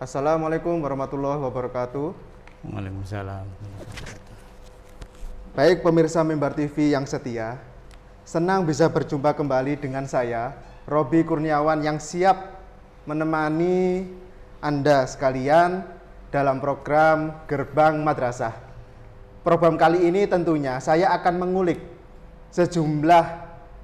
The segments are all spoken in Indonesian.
Assalamualaikum warahmatullahi wabarakatuh. Waalaikumsalam. Baik pemirsa Mimbar TV yang setia, senang bisa berjumpa kembali dengan saya, Robi Kurniawan yang siap menemani Anda sekalian dalam program Gerbang Madrasah. Program kali ini tentunya saya akan mengulik sejumlah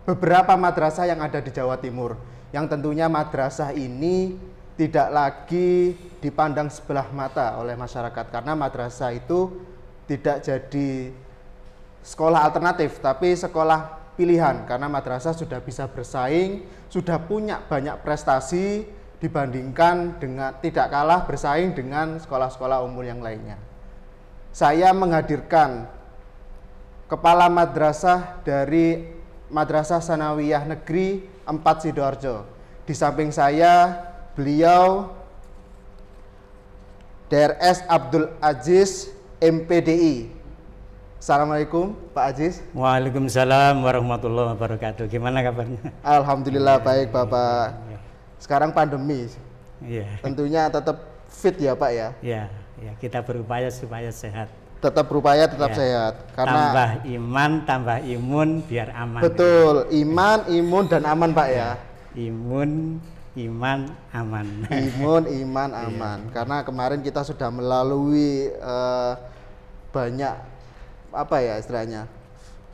beberapa madrasah yang ada di Jawa Timur. Yang tentunya madrasah ini tidak lagi dipandang sebelah mata oleh masyarakat karena madrasah itu tidak jadi sekolah alternatif tapi sekolah pilihan karena madrasah sudah bisa bersaing, sudah punya banyak prestasi dibandingkan dengan tidak kalah bersaing dengan sekolah-sekolah umum yang lainnya. Saya menghadirkan kepala madrasah dari Madrasah Sanawiyah Negeri 4 Sidoarjo. Di samping saya beliau DRS Abdul Aziz MPDI. Assalamualaikum Pak Aziz. Waalaikumsalam warahmatullahi wabarakatuh. Gimana kabarnya? Alhamdulillah iya. baik Bapak. Iya. Sekarang pandemi. Iya. Tentunya tetap fit ya Pak ya. Iya, ya, kita berupaya supaya sehat. Tetap berupaya tetap ya. sehat karena tambah iman, tambah imun biar aman. Betul, iman, imun dan aman Pak ya. ya. Imun iman aman. Imun iman iya. aman. Iya. Karena kemarin kita sudah melalui uh, banyak apa ya istilahnya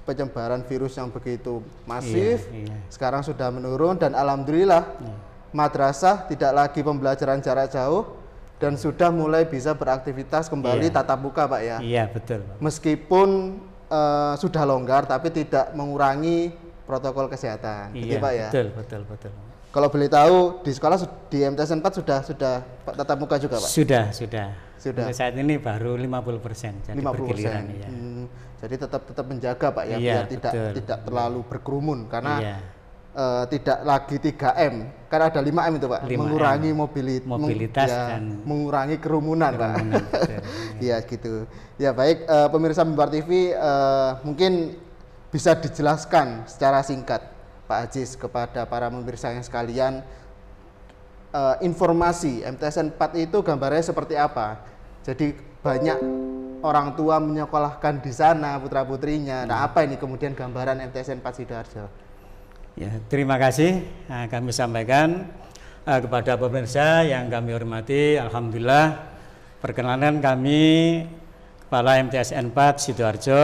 penyebaran virus yang begitu masif. Iya, iya. Sekarang sudah menurun dan alhamdulillah iya. madrasah tidak lagi pembelajaran jarak jauh dan sudah mulai bisa beraktivitas kembali iya. tatap muka, Pak ya. Iya, betul, Meskipun uh, sudah longgar tapi tidak mengurangi protokol kesehatan. Gitu, iya, gitu, Pak ya. Betul, betul, betul. Kalau boleh tahu di sekolah di MTS 4 sudah sudah tatap muka juga, Pak? Sudah, sudah. Sudah. Untuk saat ini baru 50 persen, jadi 50 bergiliran ya. Hmm, jadi tetap tetap menjaga Pak ya, iya, biar tidak betul. tidak terlalu berkerumun karena iya. uh, tidak lagi 3M, karena ada 5M itu Pak, 5M. mengurangi mobilit mobilitas meng, ya, dan mengurangi kerumunan, kerumunan Pak. Iya ya, gitu. Ya baik uh, pemirsa Mimbar TV uh, eh, mungkin bisa dijelaskan secara singkat Pak Aziz kepada para pemirsa yang sekalian uh, informasi MTSN 4 itu gambarnya seperti apa. Jadi banyak orang tua menyekolahkan di sana putra putrinya. Nah apa ini kemudian gambaran MTSN 4 sidoarjo? Ya terima kasih nah, kami sampaikan uh, kepada pemirsa yang kami hormati. Alhamdulillah perkenalan kami kepala MTSN 4 sidoarjo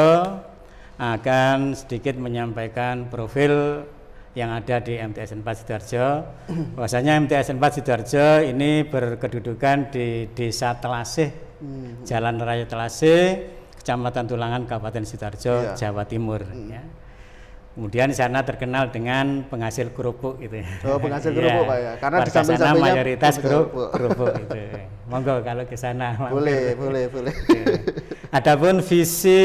akan sedikit menyampaikan profil yang ada di MTS 4 Sidoarjo. Bahwasanya MTS 4 Sidoarjo ini berkedudukan di Desa Telasih, hmm. Jalan Raya Telasih, Kecamatan Tulangan, Kabupaten Sidoarjo, ya. Jawa Timur. Hmm. Ya. Kemudian di sana terkenal dengan penghasil kerupuk itu ya. Oh, penghasil iya. kerupuk ya. Pak ya. Karena di samping sana mayoritas kerupuk, kerupuk gitu. Ya. Monggo kalau ke sana. Boleh, boleh, boleh, boleh. Iya. Adapun visi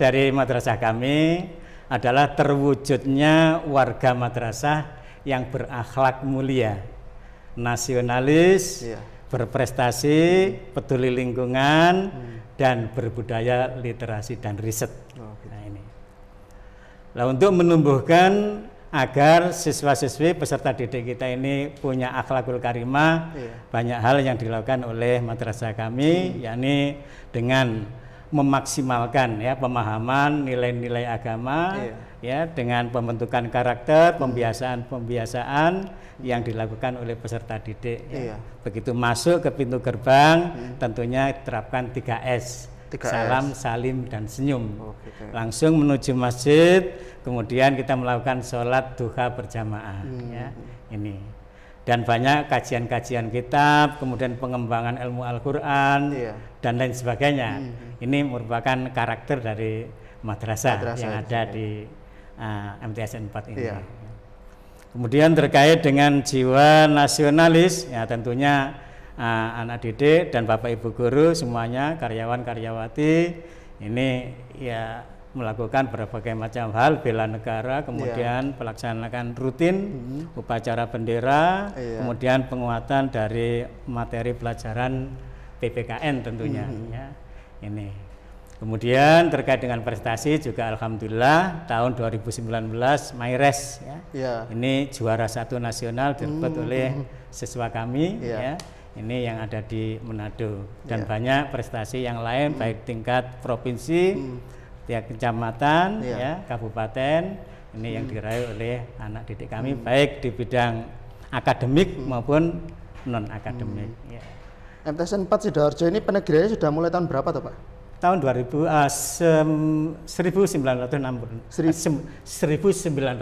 dari madrasah kami adalah terwujudnya warga madrasah yang berakhlak mulia, nasionalis, ya. berprestasi, hmm. peduli lingkungan, hmm. dan berbudaya literasi dan riset. Oh, gitu. Nah ini. Nah untuk menumbuhkan agar siswa-siswi peserta didik kita ini punya akhlakul karimah, iya. banyak hal yang dilakukan oleh madrasah kami, hmm. yakni dengan memaksimalkan ya pemahaman nilai-nilai agama yeah. ya dengan pembentukan karakter, pembiasaan-pembiasaan mm. yang dilakukan oleh peserta didik. yeah. Ya. Iya. Begitu masuk ke pintu gerbang, mm. tentunya terapkan 3S. 3S. Salam, salim, dan senyum. Oh, okay. Langsung menuju masjid, kemudian kita melakukan sholat duha berjamaah. Hmm. Ya, ini dan banyak kajian-kajian kitab, kemudian pengembangan ilmu Al-Quran, iya dan lain sebagainya. Hmm, hmm. Ini merupakan karakter dari madrasah, madrasa yang ada ya. di uh, eh, MTSN 4 ini. Ya. Kemudian terkait dengan jiwa nasionalis, ya tentunya uh, anak didik dan bapak ibu guru semuanya karyawan karyawati ini ya melakukan berbagai macam hal bela negara, iya. kemudian yeah. pelaksanaan rutin hmm upacara bendera, yeah. kemudian penguatan dari materi pelajaran PPKN tentunya hmm. ya ini kemudian terkait dengan prestasi juga alhamdulillah tahun 2019 Maires ya, ya. ini juara satu nasional direbut hmm. oleh hmm. siswa kami ya. ya ini yang ada di Manado dan ya. banyak prestasi yang lain hmm. baik tingkat provinsi hmm. tiap kecamatan ya. ya kabupaten ini hmm. yang diraih oleh anak didik kami hmm. baik di bidang akademik hmm. maupun non akademik hmm. ya. MTS 4 Sidoarjo ini penegriannya sudah mulai tahun berapa toh Pak? Tahun 2000, uh, eh, sem, 1960. Seri, 1996.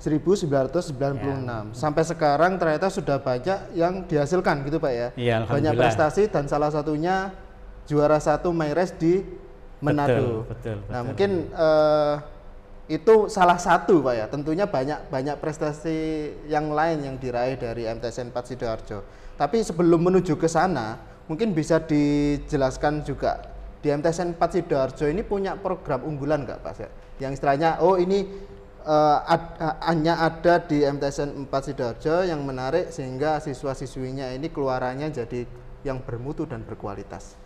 1996. 1996. Ya. Sampai sekarang ternyata sudah banyak yang dihasilkan gitu Pak ya? Iya, Banyak prestasi dan salah satunya juara satu Mayres di Manado. Betul, betul, betul. Nah mungkin uh, itu salah satu Pak ya. Tentunya banyak banyak prestasi yang lain yang diraih dari MTSN 4 Sidoarjo. Tapi sebelum menuju ke sana, mungkin bisa dijelaskan juga di MTSN 4 Sidoarjo ini punya program unggulan nggak Pak ya? Yang istilahnya oh ini uh, ad, eh, hanya ada di MTSN 4 Sidoarjo yang menarik sehingga siswa-siswinya ini keluarannya jadi yang bermutu dan berkualitas.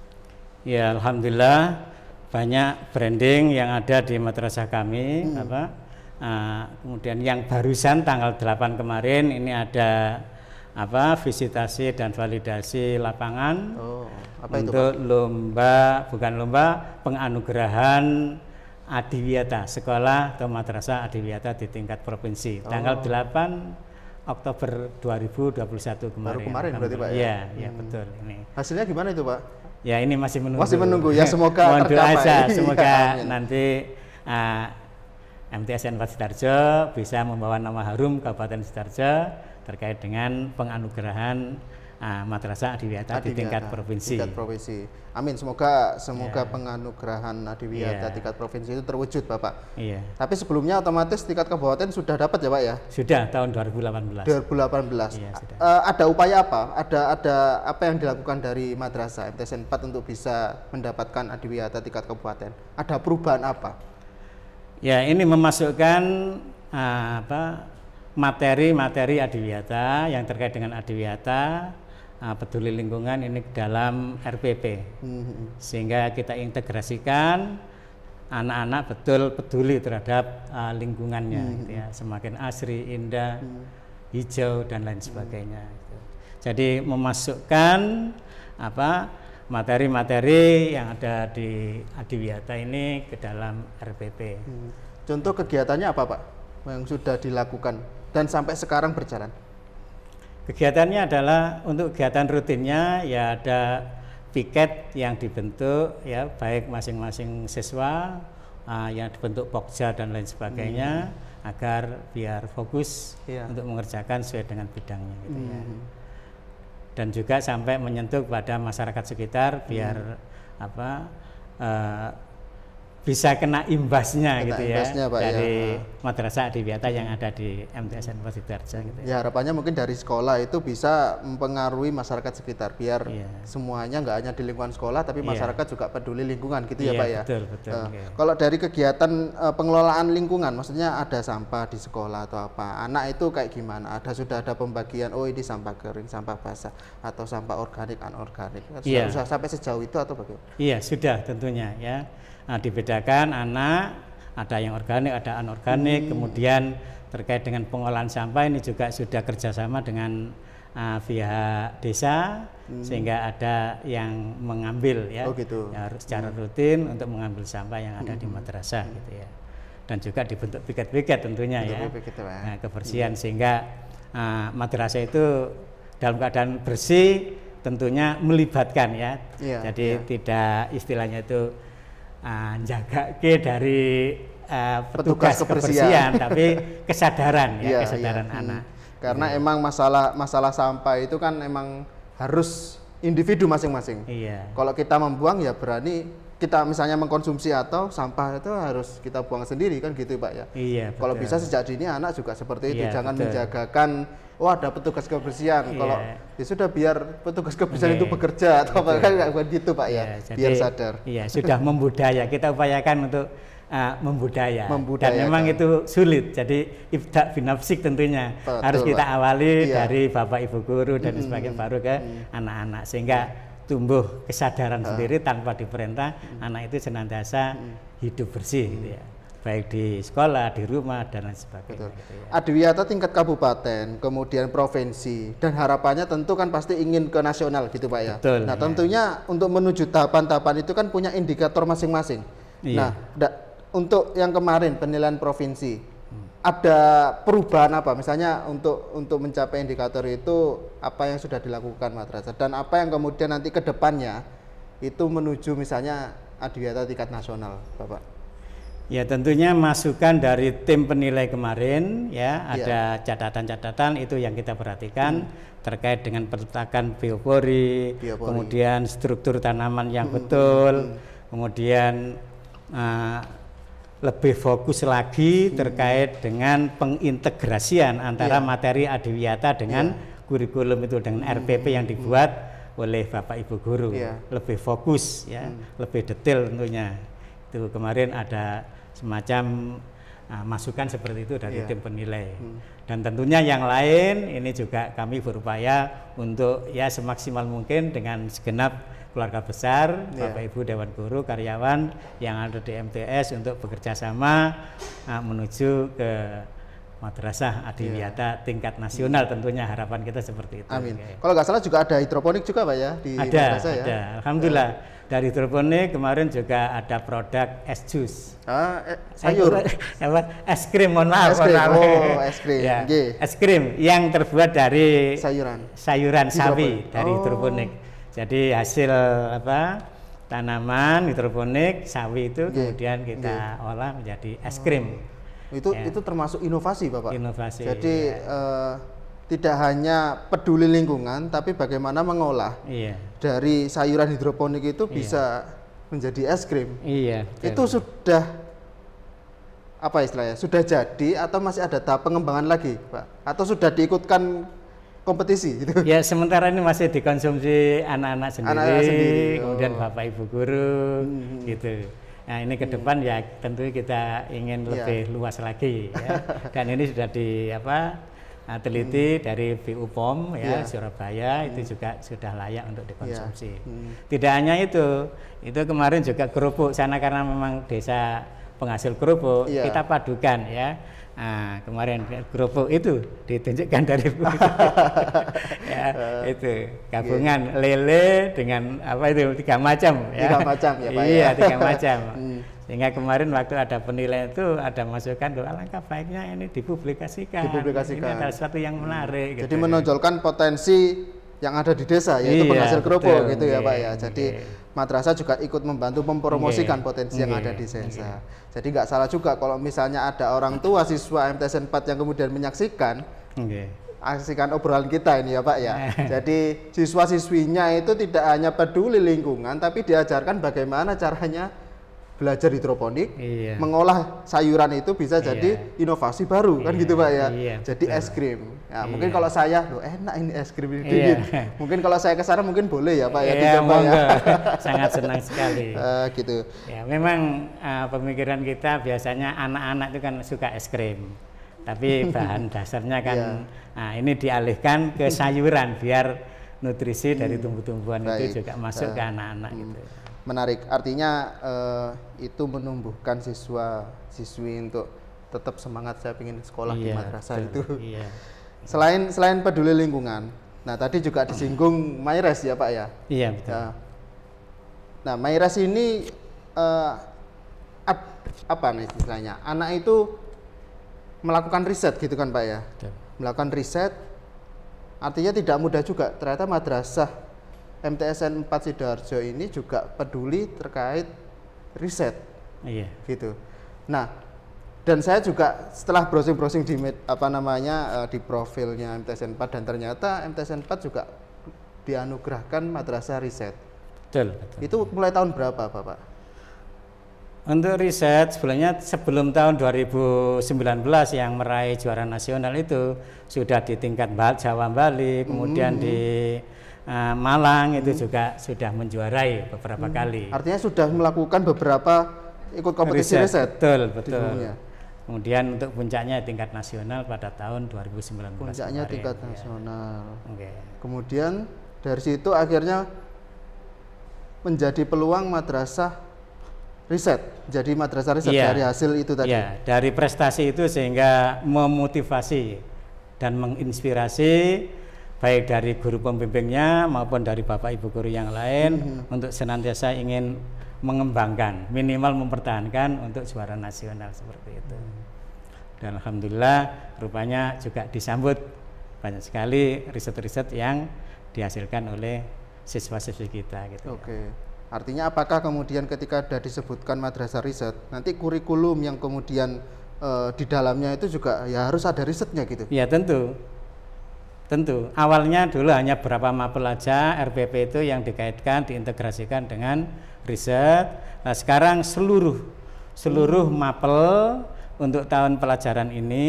Ya, alhamdulillah banyak branding yang ada di madrasah kami hmm. apa uh, kemudian yang barusan tanggal 8 kemarin ini ada apa visitasi dan validasi lapangan oh, apa untuk itu, lomba bukan lomba penganugerahan adiwiyata sekolah atau madrasah adiwiyata di tingkat provinsi oh. tanggal 8 Oktober 2021 kemarin. Baru kemarin berarti Pak ya? Iya, ya, hmm. betul ini. Hasilnya gimana itu Pak? ya ini masih menunggu. Masih menunggu ya semoga Mohon doa aja iya, semoga ya, nanti uh, eh, MTSN Empat Sidarjo bisa membawa nama harum Kabupaten Sidarjo terkait dengan penganugerahan uh, madrasah adiwiyata di tingkat provinsi. Tingkat provinsi. Amin. Semoga semoga yeah. penganugerahan adiwiyata yeah. tingkat provinsi itu terwujud, Bapak. Iya. Yeah. Tapi sebelumnya otomatis tingkat kabupaten sudah dapat ya, Pak ya? Sudah tahun 2018. 2018. Iya, sudah. Uh, ada upaya apa? Ada ada apa yang dilakukan dari madrasah MTSN 4 untuk bisa mendapatkan adiwiyata tingkat kabupaten? Ada perubahan apa? Ya, ini memasukkan uh, apa materi-materi adiwiyata yang terkait dengan adiwiyata Ah, peduli lingkungan ini dalam RPP hmm. sehingga kita integrasikan anak-anak betul peduli terhadap uh, lingkungannya hmm. gitu ya semakin asri indah hmm. hijau dan lain mm-hmm. sebagainya hmm. jadi memasukkan apa materi-materi yang ada di Adiwiyata ini ke dalam RPP hmm. contoh kegiatannya apa pak yang sudah dilakukan dan sampai sekarang berjalan Kegiatannya adalah untuk kegiatan rutinnya ya ada piket yang dibentuk ya baik masing-masing siswa uh, yang dibentuk pokja dan lain sebagainya hmm. agar biar fokus ya. untuk mengerjakan sesuai dengan bidangnya gitu ya. hmm. ya. Dan juga sampai menyentuh pada masyarakat sekitar biar hmm. apa uh, bisa kena imbasnya kena gitu ya, imbasnya, ya Pak, dari ya. madrasah adiwiyata yang ada di MTSN Pasudarja gitu ya. ya harapannya mungkin dari sekolah itu bisa mempengaruhi masyarakat sekitar biar ya. semuanya nggak hanya di lingkungan sekolah tapi iya. masyarakat ya. juga peduli lingkungan gitu ya, ya Pak ya betul, betul, uh, nah, okay. kalau dari kegiatan uh, pengelolaan lingkungan maksudnya ada sampah di sekolah atau apa anak itu kayak gimana ada sudah ada pembagian oh ini sampah kering sampah basah atau sampah organik anorganik sudah, ya. sudah sampai sejauh itu atau bagaimana iya sudah tentunya ya Nah, dibedakan anak ada yang organik, ada anorganik. Hmm. Kemudian terkait dengan pengolahan sampah ini juga sudah kerjasama dengan uh, ah, pihak desa hmm. sehingga ada yang mengambil ya, oh, gitu. ya secara hmm. rutin untuk mengambil sampah yang ada hmm. di madrasah hmm. gitu ya. Dan juga dibentuk piket-piket tentunya Bentuk ya. Piket, nah, kebersihan hmm. sehingga uh, madrasah itu dalam keadaan bersih tentunya melibatkan ya. Yeah, Jadi yeah. tidak istilahnya itu uh, eh, jaga ke dari uh, petugas, petugas kebersihan, kebersihan tapi kesadaran ya, yeah, kesadaran yeah. anak. Hmm. Karena iya. emang masalah masalah sampah itu kan emang harus individu masing-masing. Iya. Kalau kita membuang ya berani kita misalnya mengkonsumsi atau sampah itu harus kita buang sendiri kan gitu Pak ya. Iya. Betul. Kalau bisa sejak dini anak juga seperti itu iya, jangan betul. menjagakan oh ada petugas kebersihan. Yeah. Kalau ya sudah biar petugas kebersihan okay. Iya. itu bekerja iya, atau apa kan nggak begitu Pak ya, iya, biar jadi, biar sadar. Iya, sudah membudaya. Kita upayakan untuk uh, eh, membudaya. membudaya. Dan memang itu sulit. Jadi ibda binafsik tentunya Betul, harus kita awali iya. dari Bapak Ibu guru dan hmm. sebagainya baru ke anak-anak mm. sehingga tumbuh kesadaran uh. sendiri tanpa diperintah mm. anak itu senantiasa mm. hidup bersih mm. gitu ya baik di sekolah, di rumah dan lain sebagainya. Betul. Gitu ya. Adiwiyata tingkat kabupaten, kemudian provinsi dan harapannya tentu kan pasti ingin ke nasional gitu Pak ya. Betul. Nah, tentunya untuk menuju tahapan-tahapan itu kan punya indikator masing-masing. Iya. Nah, untuk yang kemarin penilaian provinsi hmm. ada perubahan apa? Misalnya untuk untuk mencapai indikator itu apa yang sudah dilakukan madrasah dan apa yang kemudian nanti ke depannya itu menuju misalnya adiwiyata tingkat nasional, Bapak? Ya tentunya masukan dari tim penilai kemarin ya, ya, ada catatan-catatan itu yang kita perhatikan hmm. terkait dengan peletakan biopori, biopori, kemudian struktur tanaman yang hmm. betul, hmm. hmm, hmm. kemudian uh, lebih fokus lagi hmm. terkait dengan pengintegrasian antara ya. materi adiwiyata dengan ya. kurikulum itu dengan hmm. RPP hmm, yang dibuat hmm. oleh Bapak Ibu guru, ya. lebih fokus ya, hmm. lebih detail tentunya. Itu kemarin ada semacam uh, masukan seperti itu dari yeah. tim penilai. Hmm. Dan tentunya yang lain ini juga kami berupaya untuk ya semaksimal mungkin dengan segenap keluarga besar, yeah. Bapak Ibu Dewan Guru, karyawan yang ada di MTS untuk bekerja sama uh, menuju ke madrasah adiwiyata yeah. tingkat nasional hmm. tentunya harapan kita seperti itu. Amin. Okay. Kalau nggak salah juga ada hidroponik juga pak ya di ada, madrasah ya. Ada. Alhamdulillah yeah. dari hidroponik kemarin juga ada produk es jus. Ah, eh, eh sayur. es krim mohon maaf. Es krim. Oh, es krim. ya. Es krim yang terbuat dari sayuran. Sayuran sawi dari oh. hidroponik. Jadi hasil apa? tanaman hidroponik sawi itu yeah. kemudian kita yeah. olah menjadi es krim. Oh. Itu ya. itu termasuk inovasi, Bapak. Inovasi. Jadi ya. uh, tidak hanya peduli lingkungan, tapi bagaimana mengolah ya. dari sayuran hidroponik itu iya. bisa menjadi es krim. Iya. Itu sudah apa istilahnya sudah jadi atau masih ada tahap pengembangan lagi pak atau sudah diikutkan kompetisi gitu ya sementara ini masih dikonsumsi anak-anak sendiri, anak -anak sendiri. kemudian oh. bapak ibu guru hmm. hmm. gitu Nah ini ke hmm. depan ya tentu kita ingin iya. lebih luas lagi ya. dan ini sudah di apa uh, teliti hmm. dari BU POM ya yeah. Surabaya hmm. itu juga sudah layak untuk iya. dikonsumsi. Yeah. Hmm. Tidak hanya itu, itu kemarin juga kerupuk sana karena memang desa penghasil kerupuk yeah. kita padukan ya Nah, kemarin kerupuk itu ditunjukkan dari ya, uh, itu gabungan yeah. lele dengan apa itu tiga macam ya. Tiga macam ya Pak. Iya, ya. tiga macam. Hmm. Sehingga kemarin waktu ada penilaian itu ada masukan tuh langkah baiknya ini dipublikasikan. Dipublikasikan. Ini adalah sesuatu yang menarik. Hmm. Gitu. Jadi menonjolkan potensi yang ada di desa yaitu iya, penghasil kerupuk betul, gitu ya Pak ya. Iya, Jadi iya. madrasah juga ikut membantu mempromosikan iya, potensi yang ada di desa. Jadi nggak salah juga kalau misalnya ada orang tua siswa MTs 4 yang kemudian menyaksikan, yeah. aksikan obrolan kita ini ya Pak ya. Jadi siswa-siswinya itu tidak hanya peduli lingkungan, tapi diajarkan bagaimana caranya belajar hidroponik, iya. mengolah sayuran itu bisa iya. jadi inovasi baru iya. kan gitu pak ya. Iya, jadi es krim. Ya, iya. Mungkin kalau saya, lo enak ini es krim ini. Iya. Mungkin kalau saya ke sana mungkin boleh ya pak ya. Iya ya. sangat senang sekali. Uh, gitu. Ya memang uh, pemikiran kita biasanya anak-anak itu kan suka es krim, tapi bahan dasarnya kan yeah. nah, ini dialihkan ke sayuran biar nutrisi dari hmm. tumbuh-tumbuhan itu juga masuk uh, ke eh, anak-anak gitu. hmm. gitu menarik artinya uh, itu menumbuhkan siswa siswi untuk tetap semangat saya ingin sekolah iya, di madrasah itu iya. selain selain peduli lingkungan nah tadi juga disinggung Mayres ya pak ya iya betul Uh, nah Mayres ini uh, ap, apa nih istilahnya anak itu melakukan riset gitu kan pak ya betul. melakukan riset artinya tidak mudah juga ternyata madrasah MTSN 4 Sidoarjo ini juga peduli terkait riset. Iya. Gitu. Nah, dan saya juga setelah browsing-browsing di apa namanya eh, di profilnya MTSN 4 dan ternyata MTSN 4 juga dianugerahkan madrasah riset. Betul, betul. Itu mulai tahun berapa, Bapak? Untuk riset sebenarnya sebelum tahun 2019 yang meraih juara nasional itu sudah di tingkat Jawa Bali, kemudian -hmm. di uh, Malang hmm. itu juga sudah menjuarai beberapa hmm. kali. Artinya sudah melakukan beberapa ikut kompetisi riset. riset. Betul, betul. Kemudian untuk puncaknya tingkat nasional pada tahun 2019. Puncaknya kemarin, tingkat ya. nasional. Okay. Kemudian dari situ akhirnya menjadi peluang madrasah riset. Jadi madrasah riset yeah. dari hasil itu tadi. Yeah. dari prestasi itu sehingga memotivasi dan menginspirasi baik dari guru pembimbingnya maupun dari bapak ibu guru yang lain hmm. untuk senantiasa ingin mengembangkan minimal mempertahankan untuk juara nasional seperti itu mm-hmm. dan alhamdulillah rupanya juga disambut banyak sekali riset-riset yang dihasilkan oleh siswa-siswi kita gitu ya. Oke. Ya. Artinya apakah kemudian ketika sudah disebutkan madrasah riset, nanti kurikulum yang kemudian eh, di dalamnya itu juga ya harus ada risetnya gitu? Ya tentu. Tentu, awalnya dulu hanya berapa mapel aja RPP itu yang dikaitkan, diintegrasikan dengan riset. Nah, sekarang seluruh seluruh mapel untuk tahun pelajaran ini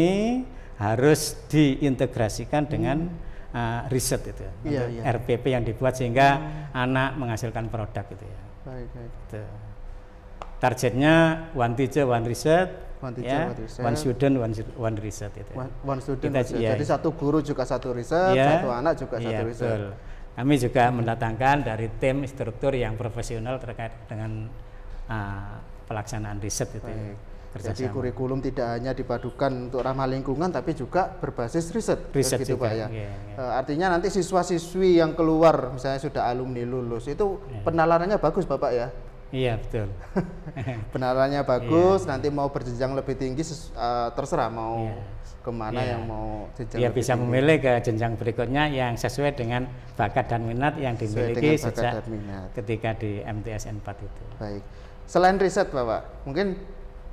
harus diintegrasikan dengan uh, riset itu, ya, ya. RPP yang dibuat sehingga hmm. anak menghasilkan produk gitu ya. Baik, baik. Gitu. Targetnya one teacher one riset one teacher, ya. one, research. one student, one, one riset itu. One, one student, Kita, one Ya. Jadi satu guru juga satu riset, ya. satu anak juga ya, satu riset. Betul. Kami juga hmm. mendatangkan dari tim struktur yang profesional terkait dengan uh, pelaksanaan riset itu. Ya. Kerjasama. Jadi kurikulum tidak hanya dipadukan untuk ramah lingkungan, tapi juga berbasis riset. Riset gitu, juga, Pak ya. Yeah, iya, iya. yeah. artinya nanti siswa-siswi yang keluar, misalnya sudah alumni lulus, itu yeah. penalarannya bagus, Bapak ya. Iya betul. Penalarannya bagus, Iya, nanti mau berjenjang lebih tinggi uh, terserah mau iya. kemana iya. yang mau jenjang. Iya bisa tinggi. memilih ke jenjang berikutnya yang sesuai dengan bakat dan minat yang dimiliki sejak ketika di MTSN 4 itu. Baik. Selain riset Bapak, mungkin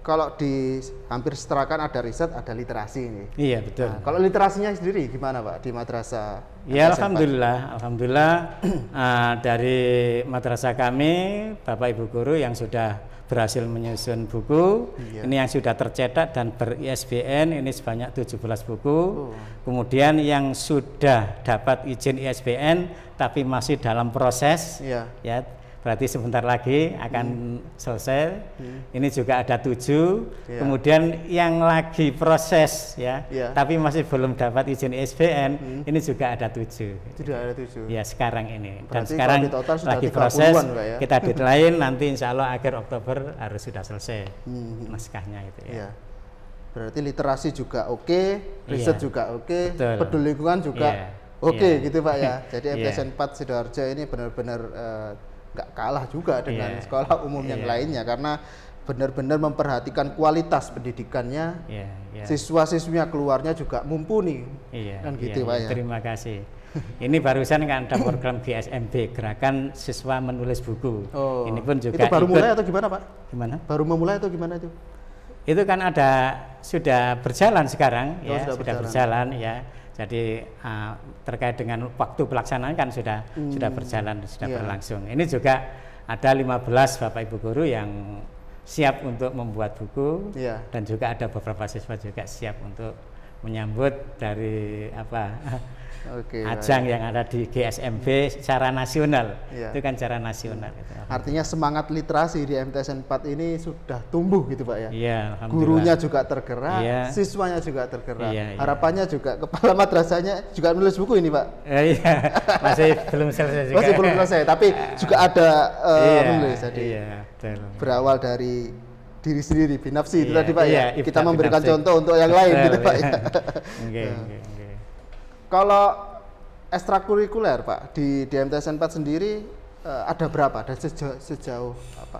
kalau di hampir seterakan ada riset, ada literasi ini. Iya betul. Nah, kalau literasinya sendiri gimana Pak di madrasah? Ya alhamdulillah, alhamdulillah uh, dari madrasah kami Bapak Ibu guru yang sudah berhasil menyusun buku. Iya. Ini yang sudah tercetak dan ber-ISBN ini sebanyak 17 buku. Oh. Kemudian yang sudah dapat izin ISBN tapi masih dalam proses iya. ya berarti sebentar lagi akan hmm. selesai. Hmm. Ini juga ada tujuh. Yeah. Kemudian yang lagi proses ya, yeah. tapi masih belum dapat izin SBN, hmm. ini juga ada tujuh. Sudah ada tujuh. Ya sekarang ini. Berarti Dan sekarang total sudah lagi proses. Ya? Kita deadline nanti insya Allah akhir Oktober harus sudah selesai hmm. hmm. naskahnya itu ya. Yeah. Berarti literasi juga oke, okay, riset yeah. juga oke, okay, peduli lingkungan juga yeah. oke okay, iya. yeah. gitu Pak ya. Jadi MTSN yeah. 4 Sidoarjo ini benar-benar uh, nggak kalah juga dengan yeah. sekolah umum yeah. yang iya. lainnya karena benar-benar memperhatikan kualitas pendidikannya, yeah, yeah. siswa-siswinya keluarnya juga mumpuni, yeah, kan iya, gitu yeah, Pak ya? Terima kasih. Ini barusan kan ada program GSMB Gerakan Siswa Menulis Buku. Oh, ini pun juga itu baru ikut. mulai atau gimana Pak? Gimana? Baru memulai atau gimana itu? Itu kan ada sudah berjalan sekarang oh, ya sudah, sudah berjalan. berjalan ya jadi uh, terkait dengan waktu pelaksanaan kan sudah hmm. sudah berjalan sudah yeah. berlangsung. Ini juga ada 15 Bapak Ibu guru yang siap untuk membuat buku yeah. dan juga ada beberapa siswa juga siap untuk menyambut dari apa okay, ajang baik. yang ada di GSMB secara nasional. Yeah. Itu kan secara nasional. Gitu. Artinya semangat literasi di MTSN 4 ini sudah tumbuh gitu Pak ya? Iya, Gurunya juga tergerak, yeah. siswanya juga tergerak. Yeah, yeah. Harapannya juga kepala madrasahnya juga menulis buku ini Pak? Eh, iya, masih belum selesai juga. Masih belum selesai, tapi juga ada uh, eh, yeah, menulis tadi. ya, Berawal dari diri sendiri binafsi yeah, itu iya, tadi pak yeah, ya iya, kita memberikan binafsi. contoh untuk yang lain gitu pak ya. okay, okay. Nah. Kalau ekstrakurikuler Pak di DMTS 4 sendiri uh, ada berapa dan sejauh, sejauh apa?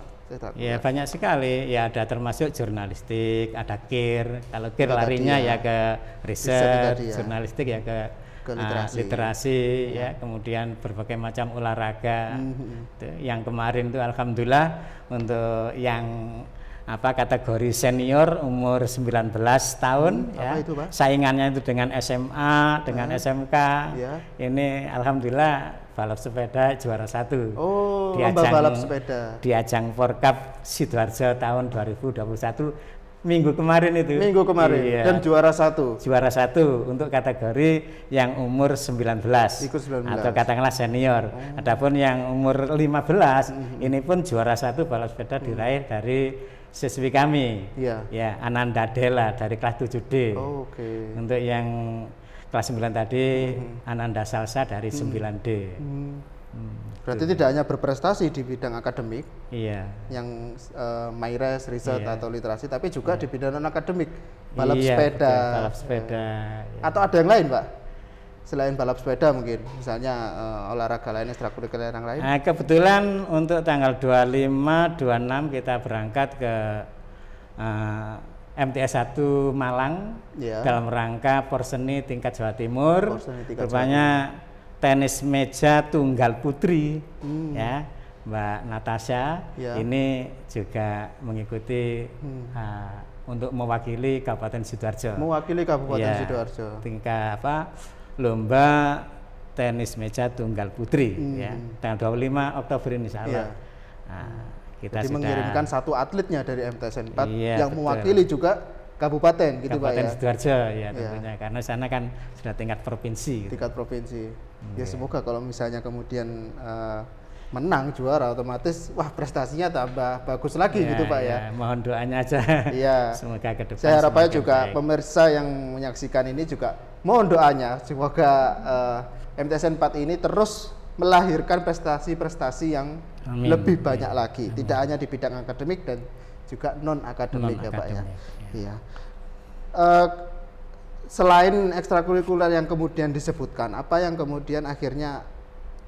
Ya banyak sekali ya ada termasuk jurnalistik, ada kir. Kalau kir oh, larinya ya. ya ke riset, ya. jurnalistik ya ke, ke ah, literasi, uh, literasi ya. ya, kemudian berbagai macam olahraga. Mm -hmm. yang kemarin itu alhamdulillah untuk yang apa kategori senior umur 19 tahun hmm, ya. itu, Pak? Saingannya itu dengan SMA, dengan hmm. Ah, SMK. Ya. Ini alhamdulillah balap sepeda juara satu. Oh, di ajang, balap sepeda. Di ajang Cup Sidoarjo tahun 2021 minggu kemarin itu. Minggu kemarin iya. dan juara satu. Juara satu untuk kategori yang umur 19. Ikut 19. Atau katakanlah senior. Oh. Adapun yang umur 15 mm -hmm. ini pun juara satu balap sepeda diraih -hmm. dari siswi kami. ya, Ya, Ananda Dela dari kelas 7D. Oh, Oke. Okay. Untuk yang kelas 9 tadi hmm. Ananda Salsa dari hmm. 9D. Hmm. Hmm. Berarti Tuh. Gitu. tidak hanya berprestasi di bidang akademik. Iya. Yang uh, eh, MyRes, riset iya. atau literasi, tapi juga iya. di bidang non akademik. Balap iya, sepeda. Betul, balap sepeda. Ya. Atau ada yang lain, Pak? selain balap sepeda mungkin misalnya uh, olahraga lain ekstrakurikuler yang lain nah, kebetulan untuk tanggal 25 26 kita berangkat ke uh, eh, MTS 1 Malang yeah. dalam rangka Porseni tingkat Jawa Timur rupanya tenis meja tunggal putri hmm. ya Mbak Natasha yeah. ini juga mengikuti hmm. uh, untuk mewakili Kabupaten Sidoarjo. Mewakili Kabupaten ya, Sidoarjo. Tingkat apa? lomba tenis meja tunggal putri hmm. ya tanggal 25 Oktober ini salah. Yeah. Nah, hmm. kita Jadi sudah, mengirimkan satu atletnya dari MTS 4 iya, yang betul. mewakili juga kabupaten gitu kabupaten Pak ya. Sidoarjo ya iya. tentunya ya. karena sana kan sudah tingkat provinsi. Gitu. Tingkat provinsi. ya, ya semoga kalau misalnya kemudian uh, menang juara otomatis wah prestasinya tambah bagus lagi gitu, ya, gitu Pak ya. ya. Mohon doanya aja. ya. semoga ke depan. Saya harapnya juga baik. pemirsa yang menyaksikan ini juga mohon doanya semoga uh, eh, MTSN 4 ini terus melahirkan prestasi-prestasi yang Amin. lebih banyak ya. Amin. lagi, Amin. tidak hanya di bidang akademik dan juga non akademik non ya Pak ya. Ya. Uh, selain ekstrakurikuler yang kemudian disebutkan, apa yang kemudian akhirnya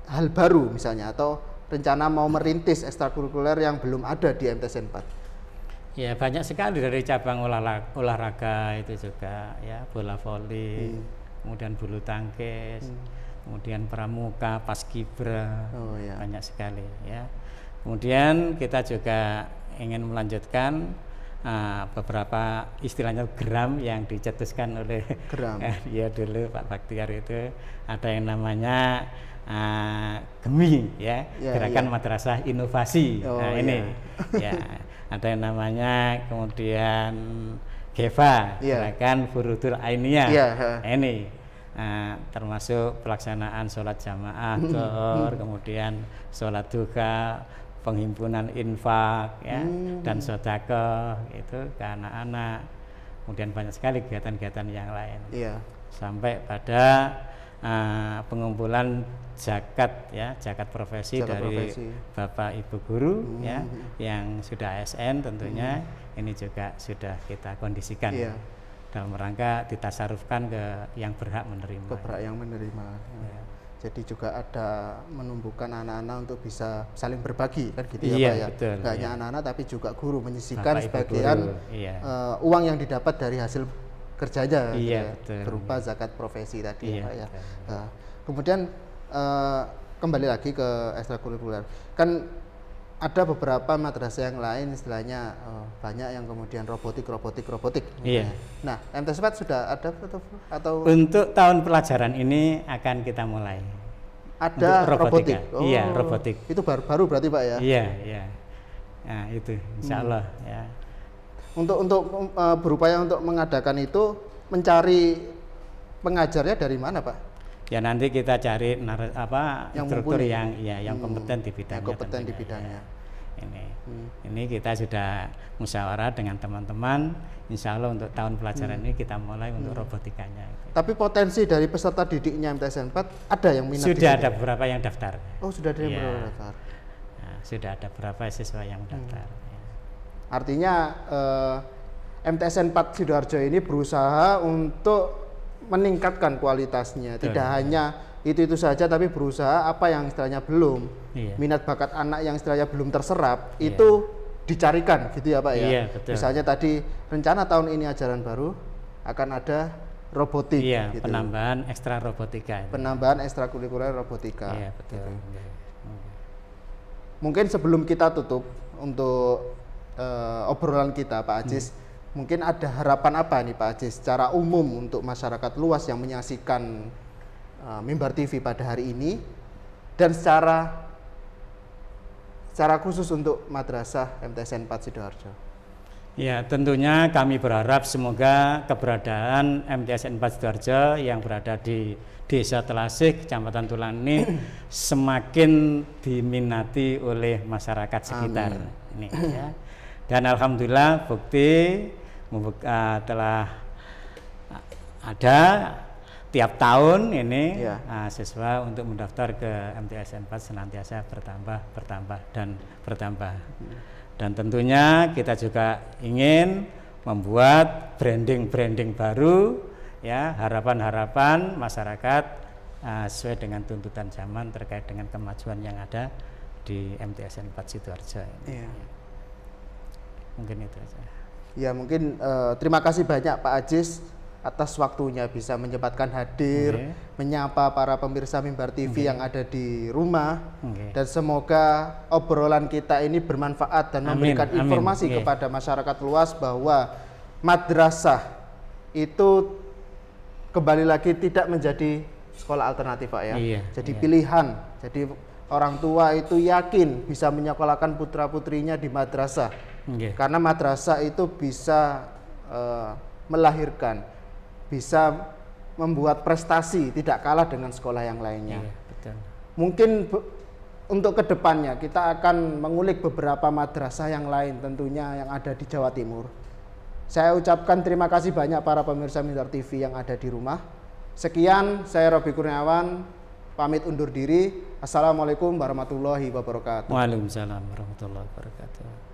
hal baru misalnya atau rencana mau merintis ekstrakurikuler yang belum ada di MTS 4? Ya banyak sekali dari cabang olahraga, olahraga itu juga ya bola voli, hmm. kemudian bulu tangkis, hmm. kemudian pramuka, paskibra, oh, ya. banyak sekali ya. Kemudian kita juga ingin melanjutkan uh, beberapa istilahnya gram yang dicetuskan oleh gram ya dulu Pak Baktiar itu ada yang namanya uh, GEMI ya, yeah, Gerakan yeah. Madrasah Inovasi. Oh, nah, ya. ini yeah. ya ada yang namanya kemudian GEVA, yeah. Gerakan Furudul Ainia Yeah, ya, nah, Ini uh, termasuk pelaksanaan sholat jamaah, tor, hmm. hmm. kemudian sholat duka, penghimpunan infak ya hmm. dan sodako itu ke anak-anak. Kemudian banyak sekali kegiatan-kegiatan yang lain. Yeah. Sampai pada uh, pengumpulan zakat ya zakat profesi jakat dari profesi. bapak ibu guru hmm. ya yang sudah ASN tentunya hmm. ini juga sudah kita kondisikan yeah. dalam rangka ditasarufkan ke yang berhak menerima ke berhak yang menerima ya. Yeah. jadi juga ada menumbuhkan anak-anak untuk bisa saling berbagi kan gitu ya, iya, ya pak ya betul, gak hanya iya. anak-anak tapi juga guru menyisikan bapak, sebagian guru. Uh, uang yang didapat dari hasil kerja aja iya, gitu ya, berupa zakat profesi tadi iya, ya, Pak, Uh, kemudian uh, kembali lagi ke ekstrakurikuler kan ada beberapa madrasah yang lain istilahnya uh, banyak yang kemudian robotik robotik robotik gitu iya ya. nah MTS sudah ada atau, atau untuk tahun pelajaran ini akan kita mulai ada robotika. robotik iya, oh, iya robotik itu baru baru berarti Pak ya iya iya nah itu Insyaallah, hmm. Allah hmm. ya untuk untuk uh, berupaya untuk mengadakan itu mencari pengajarnya dari mana pak? Ya nanti kita cari nar apa yang struktur mumpuni. yang ya yang hmm. kompeten di bidangnya. Yang kompeten di bidangnya. Ini hmm. ini kita sudah musyawarah dengan teman-teman. Insya Allah untuk tahun pelajaran hmm. ini kita mulai untuk hmm. robotikanya. Tapi potensi dari peserta didiknya MTSN 4 ada yang minat? Sudah ada beberapa yang daftar. Oh sudah ada yang ya. daftar. Nah, sudah ada beberapa siswa yang hmm. daftar. Hmm. Artinya eh, MTSN 4 Sidoarjo ini berusaha untuk meningkatkan kualitasnya, tidak hanya itu itu saja tapi berusaha apa yang istilahnya belum Iya. minat bakat anak yang istilahnya belum terserap iya. itu dicarikan gitu ya Pak ya. Iya, betul. Misalnya tadi rencana tahun ini ajaran baru akan ada robotik iya, gitu. penambahan ekstra robotika. Ini. Penambahan ekstrakurikuler robotika. Iya, betul. Gitu. Iya. Mungkin sebelum kita tutup untuk uh, obrolan kita Pak Ajis. Hmm. Mungkin ada harapan apa nih Pak Ajis secara umum untuk masyarakat luas yang menyaksikan uh, Mimbar TV pada hari ini dan secara secara khusus untuk Madrasah MTSN 4 Sidoarjo. Ya, tentunya kami berharap semoga keberadaan MTSN 4 Sidoarjo yang berada di Desa Telasik, Kecamatan Tulani semakin diminati oleh masyarakat sekitar. Amin. Ini ya. Dan alhamdulillah bukti uh, telah ada tiap tahun ini ya. uh, siswa untuk mendaftar ke MTS 4 senantiasa bertambah bertambah dan bertambah dan tentunya kita juga ingin membuat branding-branding baru ya harapan-harapan masyarakat uh, sesuai dengan tuntutan zaman terkait dengan kemajuan yang ada di MTSN 4 Sidoarjo Ya mungkin itu aja ya mungkin uh, terima kasih banyak Pak Ajis atas waktunya bisa menyempatkan hadir okay. menyapa para pemirsa Mimbar TV okay. yang ada di rumah okay. dan semoga obrolan kita ini bermanfaat dan amin, memberikan informasi Okay. kepada masyarakat luas bahwa madrasah itu kembali lagi tidak menjadi sekolah alternatif Pak ya. Iya, jadi iya. pilihan. Jadi orang tua itu yakin bisa menyekolahkan putra-putrinya di madrasah Okay. Karena madrasah itu bisa uh, melahirkan, bisa membuat prestasi tidak kalah dengan sekolah yang lainnya. yeah, betul. Mungkin untuk kedepannya kita akan mengulik beberapa madrasah yang lain tentunya yang ada di Jawa Timur. Saya ucapkan terima kasih banyak para pemirsa Minar TV yang ada di rumah. Sekian, saya Robi Kurniawan, pamit undur diri. Assalamualaikum warahmatullahi wabarakatuh. Waalaikumsalam warahmatullahi wabarakatuh.